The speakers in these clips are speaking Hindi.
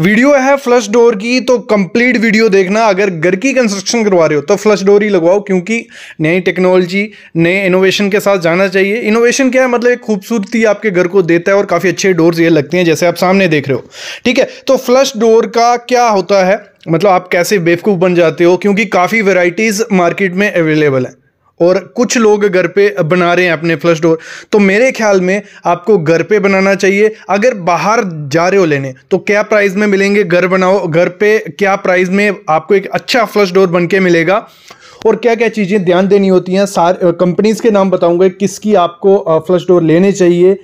वीडियो है फ्लश डोर की तो कंप्लीट वीडियो देखना अगर घर की कंस्ट्रक्शन करवा रहे हो तो फ्लश डोर ही लगवाओ क्योंकि नई टेक्नोलॉजी नए इनोवेशन के साथ जाना चाहिए इनोवेशन क्या है मतलब एक खूबसूरती आपके घर को देता है और काफ़ी अच्छे डोर्स ये लगते हैं जैसे आप सामने देख रहे हो ठीक है तो फ्लश डोर का क्या होता है मतलब आप कैसे बेवकूफ़ बन जाते हो क्योंकि काफ़ी वेराइटीज़ मार्केट में अवेलेबल है और कुछ लोग घर पे बना रहे हैं अपने फ्लश डोर तो मेरे ख्याल में आपको घर पे बनाना चाहिए अगर बाहर जा रहे हो लेने तो क्या प्राइस में मिलेंगे घर बनाओ घर पे क्या प्राइस में आपको एक अच्छा फ्लश डोर बन के मिलेगा और क्या क्या चीज़ें ध्यान देनी होती हैं सारे कंपनीज़ के नाम बताऊंगा किसकी आपको फ्लश डोर लेने चाहिए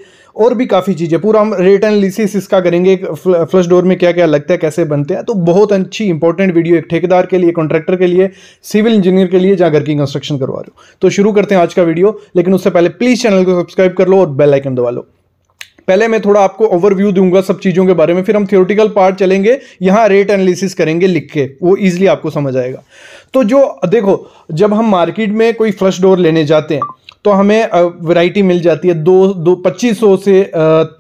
और भी काफ़ी चीज़ें पूरा हम रेट एनालिसिस इसका करेंगे फ्लश डोर में क्या क्या लगता है कैसे बनते हैं तो बहुत अच्छी इंपॉर्टेंट वीडियो एक ठेकेदार के लिए कॉन्ट्रैक्टर के लिए सिविल इंजीनियर के लिए जहाँ घर की कंस्ट्रक्शन करवा रहे हो तो शुरू करते हैं आज का वीडियो लेकिन उससे पहले प्लीज़ चैनल को सब्सक्राइब कर लो और बेलाइकन दबा लो पहले मैं थोड़ा आपको ओवरव्यू दूंगा सब चीज़ों के बारे में फिर हम थियोरटिकल पार्ट चलेंगे यहाँ रेट एनालिसिस करेंगे लिख के वो ईजिली आपको समझ आएगा तो जो देखो जब हम मार्केट में कोई फ्लश डोर लेने जाते हैं तो हमें वैरायटी मिल जाती है दो दो पच्चीस सौ से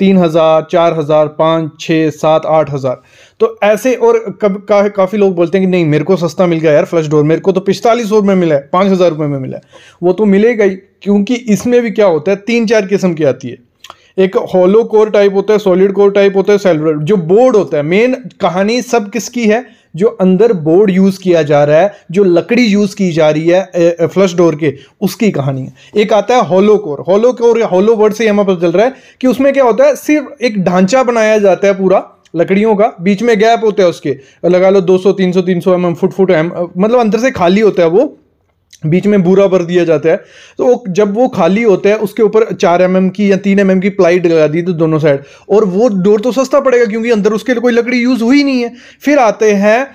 तीन हज़ार चार हज़ार पाँच छः सात आठ हज़ार तो ऐसे और कब का काफ़ी लोग बोलते हैं कि नहीं मेरे को सस्ता मिल गया यार फ्लश डोर मेरे को तो पिस्तालीस सौ में मिला है पाँच हज़ार रुपये में मिला है वो तो मिलेगा ही क्योंकि इसमें भी क्या होता है तीन चार किस्म की आती है एक होलो कोर टाइप होता है सॉलिड कोर टाइप होता है सेलुलर जो बोर्ड होता है मेन कहानी सब किसकी है जो अंदर बोर्ड यूज़ किया जा रहा है जो लकड़ी यूज़ की जा रही है फ्लश डोर के उसकी कहानी है एक आता है hollow core hollow core hollow word से हमें पता चल रहा है कि उसमें क्या होता है सिर्फ एक ढांचा बनाया जाता है पूरा लकड़ियों का बीच में गैप होता है उसके लगा लो 200 300 300 M M foot foot M mm, मतलब अंदर से खाली होता है वो बीच में बुरा भर दिया जाता है तो वो जब वो खाली होता है उसके ऊपर चार एम की या तीन एम की प्लाइट लगा दी तो दोनों साइड और वो डोर तो सस्ता पड़ेगा क्योंकि अंदर उसके लिए कोई लकड़ी यूज़ हुई नहीं है फिर आते हैं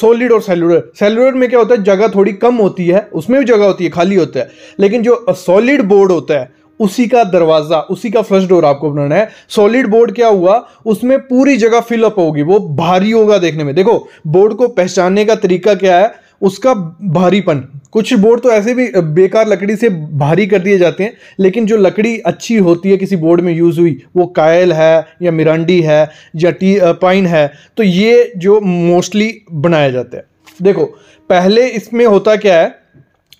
सॉलिड और सेलुलर सेलुलर में क्या होता है जगह थोड़ी कम होती है उसमें भी जगह होती है खाली होता है लेकिन जो सॉलिड बोर्ड होता है उसी का दरवाज़ा उसी का फर्स्ट डोर आपको बनाना है सॉलिड बोर्ड क्या हुआ उसमें पूरी जगह फिलअप होगी वो भारी होगा देखने में देखो बोर्ड को पहचानने का तरीका क्या है उसका भारीपन कुछ बोर्ड तो ऐसे भी बेकार लकड़ी से भारी कर दिए जाते हैं लेकिन जो लकड़ी अच्छी होती है किसी बोर्ड में यूज़ हुई वो कायल है या मिरांडी है या टी पाइन है तो ये जो मोस्टली बनाया जाता है देखो पहले इसमें होता क्या है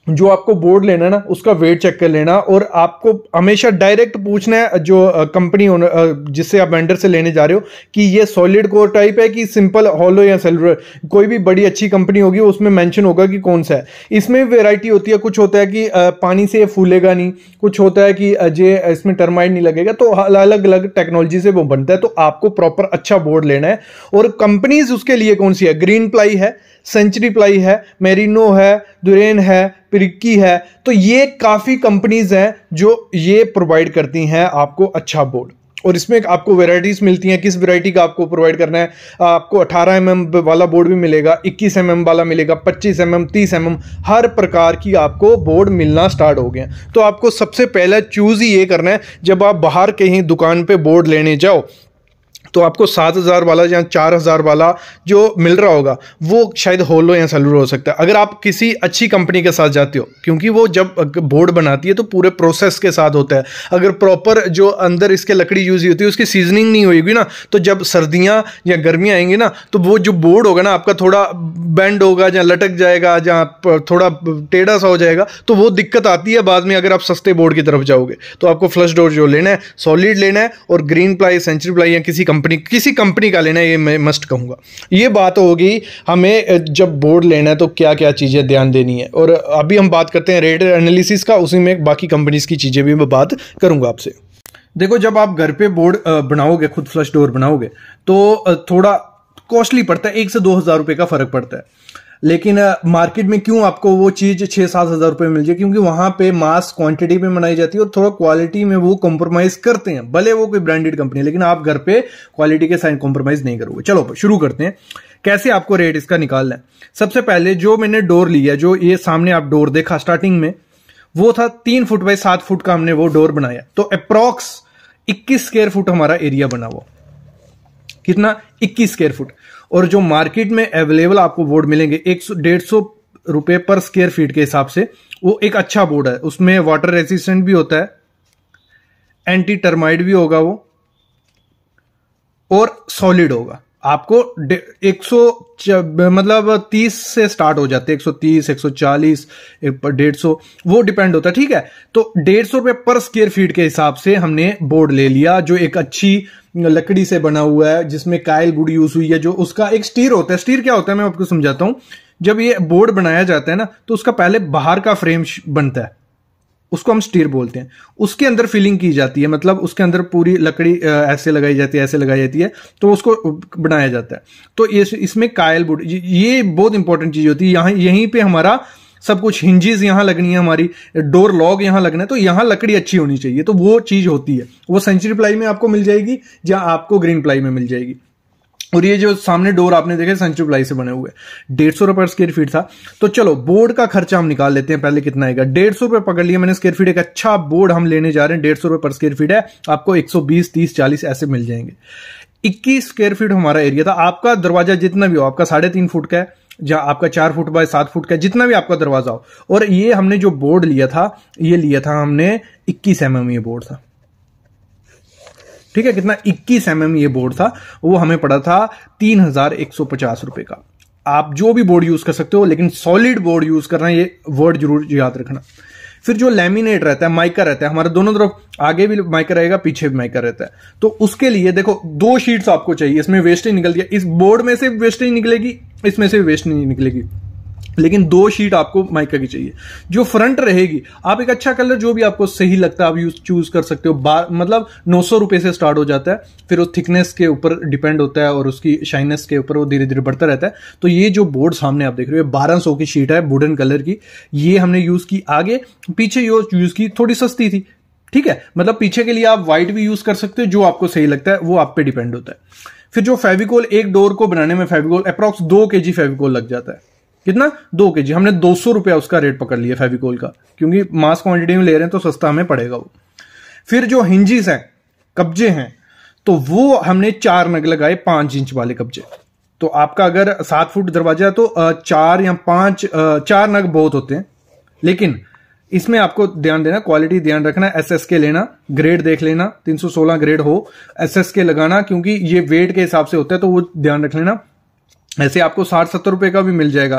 जो आपको बोर्ड लेना ना उसका वेट चेक कर लेना और आपको हमेशा डायरेक्ट पूछना है जो कंपनी ओनर जिससे आप वेंडर से लेने जा रहे हो कि ये सॉलिड कोर टाइप है कि सिंपल हॉलो या सेलर कोई भी बड़ी अच्छी कंपनी होगी उसमें मेंशन होगा कि कौन सा है इसमें वेराइटी होती है कुछ होता है कि पानी से फूलेगा नहीं कुछ होता है कि जे इसमें टर्माइट नहीं लगेगा तो अलग अलग टेक्नोलॉजी से वो बनता है तो आपको प्रॉपर अच्छा बोर्ड लेना है और कंपनीज उसके लिए कौन सी है ग्रीन प्लाई है सेंचुरी प्लाई है मेरिनो है दुरेन है पिरिक्की है तो ये काफ़ी कंपनीज़ हैं जो ये प्रोवाइड करती हैं आपको अच्छा बोर्ड और इसमें आपको वेराइटीज़ मिलती हैं किस वेराइटी का आपको प्रोवाइड करना है आपको 18 एम mm वाला बोर्ड भी मिलेगा 21 एम mm वाला मिलेगा 25 एम mm, 30 एम mm, हर प्रकार की आपको बोर्ड मिलना स्टार्ट हो गया तो आपको सबसे पहले चूज़ ही ये करना है जब आप बाहर कहीं दुकान पे बोर्ड लेने जाओ तो आपको सात हज़ार वाला या चार हज़ार वाला जो मिल रहा होगा वो शायद होलो या सेलुलर हो सकता है अगर आप किसी अच्छी कंपनी के साथ जाते हो क्योंकि वो जब बोर्ड बनाती है तो पूरे प्रोसेस के साथ होता है अगर प्रॉपर जो अंदर इसके लकड़ी यूज़ होती है उसकी सीजनिंग नहीं होगी ना तो जब सर्दियाँ या गर्मियाँ आएंगी ना तो वो जो बोर्ड होगा ना आपका थोड़ा बैंड होगा या लटक जाएगा या थोड़ा टेढ़ा सा हो जाएगा तो वो दिक्कत आती है बाद में अगर आप सस्ते बोर्ड की तरफ जाओगे तो आपको फ्लश डोर जो लेना है सॉलिड लेना है और ग्रीन प्लाई सेंचुरी प्लाई या किसी कंपनी कंपनी किसी कंपनी का लेना ये मैं मस्ट कहूँगा ये बात होगी हमें जब बोर्ड लेना है तो क्या क्या चीज़ें ध्यान देनी है और अभी हम बात करते हैं रेट एनालिसिस का उसी में बाकी कंपनीज की चीज़ें भी मैं बात करूँगा आपसे देखो जब आप घर पे बोर्ड बनाओगे खुद फ्लश डोर बनाओगे तो थोड़ा कॉस्टली पड़ता है एक से दो हज़ार रुपये का फ़र्क पड़ता है लेकिन मार्केट में क्यों आपको वो चीज छह सात हजार रुपए मिल जाए क्योंकि वहां पे मास क्वांटिटी में बनाई जाती है और थोड़ा क्वालिटी में वो कॉम्प्रोमाइज करते हैं भले वो कोई ब्रांडेड कंपनी है लेकिन आप घर पे क्वालिटी के साइन कॉम्प्रोमाइज नहीं करोगे चलो शुरू करते हैं कैसे आपको रेट इसका निकालना है सबसे पहले जो मैंने डोर लिया जो ये सामने आप डोर देखा स्टार्टिंग में वो था तीन फुट बाई सात फुट का हमने वो डोर बनाया तो अप्रोक्स इक्कीस स्क्वेयर फुट हमारा एरिया बना हुआ कितना इक्कीस स्क्वेयर फुट और जो मार्केट में अवेलेबल आपको बोर्ड मिलेंगे एक सौ डेढ़ सौ रुपये पर स्केयर फीट के हिसाब से वो एक अच्छा बोर्ड है उसमें वाटर रेसिस्टेंट भी होता है एंटी टर्माइड भी होगा वो और सॉलिड होगा आपको एक सौ मतलब तीस से स्टार्ट हो जाते हैं 130, डेढ़ सौ वो डिपेंड होता है ठीक है तो डेढ़ सौ रुपये पर स्क्वेयर फीट के हिसाब से हमने बोर्ड ले लिया जो एक अच्छी लकड़ी से बना हुआ है जिसमें कायल बुड यूज हुई है जो उसका एक स्टीर होता है स्टीर क्या होता है मैं आपको समझाता हूँ जब ये बोर्ड बनाया जाता है ना तो उसका पहले बाहर का फ्रेम बनता है उसको हम स्टीर बोलते हैं उसके अंदर फिलिंग की जाती है मतलब उसके अंदर पूरी लकड़ी ऐसे लगाई जाती है ऐसे लगाई जाती है तो उसको बनाया जाता है तो इसमें कायल बुड ये बहुत इंपॉर्टेंट चीज होती है यहाँ यहीं पे हमारा सब कुछ हिंजिस यहाँ लगनी है हमारी डोर लॉग यहाँ लगना है तो यहाँ लकड़ी अच्छी होनी चाहिए तो वो चीज़ होती है वो सेंचुरी प्लाई में आपको मिल जाएगी या आपको ग्रीन प्लाई में मिल जाएगी और ये जो सामने डोर आपने देखे सेंचुरी प्लाई से बने हुए डेढ़ सौ रुपये स्क्वेयर फीट था तो चलो बोर्ड का खर्चा हम निकाल लेते हैं पहले कितना आएगा डेढ़ सौ रुपये पकड़ लिया मैंने स्क्वेयर फीट एक अच्छा बोर्ड हम लेने जा रहे हैं डेढ़ सौ रुपये पर स्क्वेयर फीट है आपको एक सौ बीस तीस चालीस ऐसे मिल जाएंगे इक्कीस स्क्वेयर फीट हमारा एरिया था आपका दरवाजा जितना भी हो आपका साढ़े तीन फुट का है जहाँ आपका चार फुट बाय सात फुट का जितना भी आपका दरवाजा हो और ये हमने जो बोर्ड लिया था ये लिया था हमने इक्कीस एम mm ये बोर्ड था ठीक है कितना 21 एम mm ये बोर्ड था वो हमें पड़ा था तीन हजार एक सौ पचास रुपए का आप जो भी बोर्ड यूज कर सकते हो लेकिन सॉलिड बोर्ड यूज करना ये वर्ड जरूर याद रखना फिर जो लेमिनेट रहता है माइकर रहता है हमारा दोनों तरफ आगे भी माइकर रहेगा पीछे भी माइकर रहता है तो उसके लिए देखो दो शीट्स आपको चाहिए इसमें वेस्टेज निकल दिया इस बोर्ड में से वेस्टेज निकलेगी इसमें से वेस्ट नहीं निकलेगी लेकिन दो शीट आपको माइका की चाहिए जो फ्रंट रहेगी आप एक अच्छा कलर जो भी आपको सही लगता है आप यूज चूज कर सकते हो बार मतलब नौ सौ रुपये से स्टार्ट हो जाता है फिर वो थिकनेस के ऊपर डिपेंड होता है और उसकी शाइनेस के ऊपर वो धीरे धीरे बढ़ता रहता है तो ये जो बोर्ड सामने आप देख रहे हो बारह सौ की शीट है वुडन कलर की ये हमने यूज की आगे पीछे यूज की थोड़ी सस्ती थी ठीक है मतलब पीछे के लिए आप व्हाइट भी यूज कर सकते हो जो आपको सही लगता है वो आप पे डिपेंड होता है फिर जो फेविकोल एक डोर को बनाने में फेविकोल अप्रॉक्स दो के जी फेविकोल लग जाता है कितना दो के जी हमने दो सौ रुपया उसका रेट पकड़ लिया फेविकोल का क्योंकि मास क्वांटिटी में ले रहे हैं तो सस्ता हमें पड़ेगा वो फिर जो हिंजिस हैं कब्जे हैं तो वो हमने चार नग लगाए पांच इंच वाले कब्जे तो आपका अगर सात फुट दरवाजा है तो चार या पांच चार नग बहुत होते हैं लेकिन इसमें आपको ध्यान देना क्वालिटी ध्यान रखना एस एस के लेना ग्रेड देख लेना 316 ग्रेड हो एस एस के लगाना क्योंकि ये वेट के हिसाब से होता है तो वो ध्यान रख लेना ऐसे आपको साठ सत्तर रुपए का भी मिल जाएगा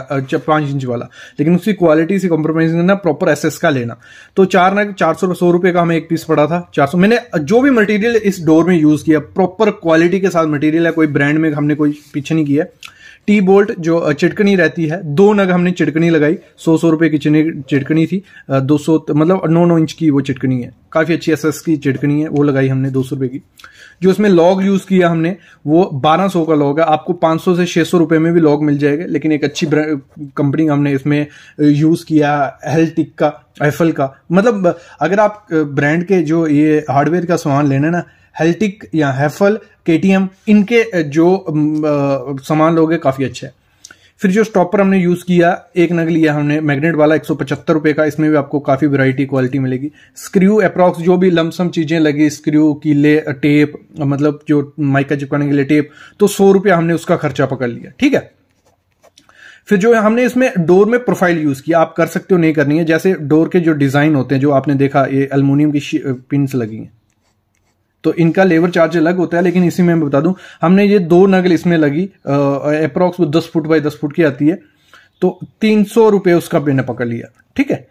पांच इंच वाला लेकिन उसकी क्वालिटी से कॉम्प्रोमाइज करना प्रॉपर एसएस का लेना तो चार ना चार सौ सौ रुपए का हमें एक पीस पड़ा था चार सौ मैंने जो भी मटेरियल इस डोर में यूज किया प्रॉपर क्वालिटी के साथ मटेरियल है कोई ब्रांड में हमने कोई पीछे नहीं किया टी बोल्ट जो चिटकनी रहती है दो नग हमने चिटकनी लगाई सौ सौ रुपये की चिटकनी थी दो सौ मतलब नौ नौ इंच की वो चिटकनी है काफ़ी अच्छी एस की चिटकनी है वो लगाई हमने दो सौ रुपये की जो उसमें लॉग यूज़ किया हमने वो बारह सौ का लॉग है आपको पाँच सौ से छह सौ रुपये में भी लॉग मिल जाएगा लेकिन एक अच्छी कंपनी का हमने इसमें यूज़ किया हेल्टिक का एफल का मतलब अगर आप ब्रांड के जो ये हार्डवेयर का सामान लेना ना हेल्टिक या हैफल के इनके जो सामान लोगे काफ़ी अच्छे हैं फिर जो स्टॉपर हमने यूज़ किया एक नग लिया हमने मैग्नेट वाला एक सौ का इसमें भी आपको काफ़ी वैरायटी क्वालिटी मिलेगी स्क्रू अप्रॉक्स जो भी लमसम चीज़ें लगी स्क्रू कीले टेप मतलब जो माइका चिपकाने के लिए टेप तो सौ रुपया हमने उसका खर्चा पकड़ लिया ठीक है फिर जो है हमने इसमें डोर में प्रोफाइल यूज किया आप कर सकते हो नहीं करनी है जैसे डोर के जो डिजाइन होते हैं जो आपने देखा ये अल्मोनियम की पिंस लगी हैं तो इनका लेबर चार्ज अलग होता है लेकिन इसी में मैं बता दूं हमने ये दो नगल इसमें लगी अप्रोक्स दस फुट बाई दस फुट की आती है तो तीन सौ रुपये उसका मैंने पकड़ लिया ठीक है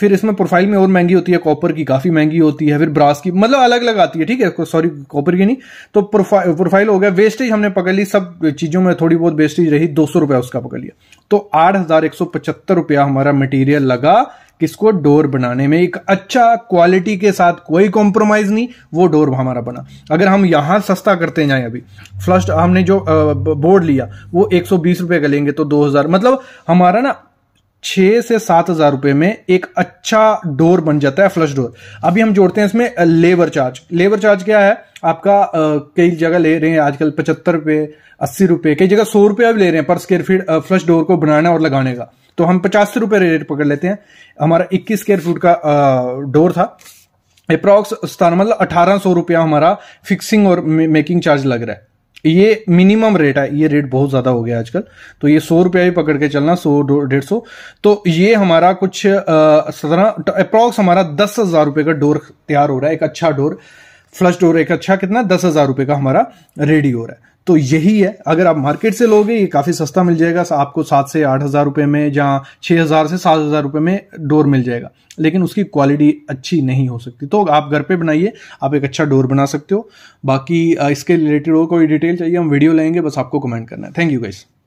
फिर इसमें प्रोफाइल में और महंगी होती है कॉपर की काफी महंगी होती है फिर ब्रास की मतलब अलग अलग आती है ठीक है सॉरी कॉपर की नहीं तो प्रोफाइल प्रोफाइल हो गया वेस्टेज हमने पकड़ ली सब चीजों में थोड़ी बहुत वेस्टेज रही दो सौ रुपया उसका पकड़ लिया तो आठ हजार एक सौ पचहत्तर रुपया हमारा मटेरियल लगा किसको डोर बनाने में एक अच्छा क्वालिटी के साथ कोई कॉम्प्रोमाइज नहीं वो डोर हमारा बना अगर हम यहां सस्ता करते जाए अभी फर्स्ट हमने जो बोर्ड लिया वो एक सौ बीस रुपए का लेंगे तो दो हजार मतलब हमारा ना छः से सात हजार रुपये में एक अच्छा डोर बन जाता है फ्लश डोर अभी हम जोड़ते हैं इसमें लेबर चार्ज लेबर चार्ज क्या है आपका कई जगह ले रहे हैं आजकल पचहत्तर रुपये अस्सी रुपये कई जगह सौ रुपये भी ले रहे हैं पर स्क्वेयर फीट फ्लश डोर को बनाना और लगाने का तो हम पचास रुपये रेट पकड़ लेते हैं हमारा इक्कीस स्क्वेयर फीट का डोर था अप्रॉक्स मतलब अठारह सौ रुपया हमारा फिक्सिंग और मेकिंग चार्ज लग रहा है ये मिनिमम रेट है ये रेट बहुत ज़्यादा हो गया आजकल तो ये सौ रुपया भी पकड़ के चलना सौ डेढ़ सौ तो ये हमारा कुछ सत्रह अप्रॉक्स तो हमारा दस हज़ार रुपये का डोर तैयार हो रहा है एक अच्छा डोर फ्लश डोर एक अच्छा कितना दस हज़ार रुपये का हमारा रेडी हो रहा है तो यही है अगर आप मार्केट से लोगे ये काफी सस्ता मिल जाएगा आपको सात से आठ हजार रुपए में या छह हजार से सात हजार रुपए में डोर मिल जाएगा लेकिन उसकी क्वालिटी अच्छी नहीं हो सकती तो आप घर पे बनाइए आप एक अच्छा डोर बना सकते हो बाकी इसके रिलेटेड हो कोई डिटेल चाहिए हम वीडियो लेंगे बस आपको कमेंट करना है थैंक यू गाइस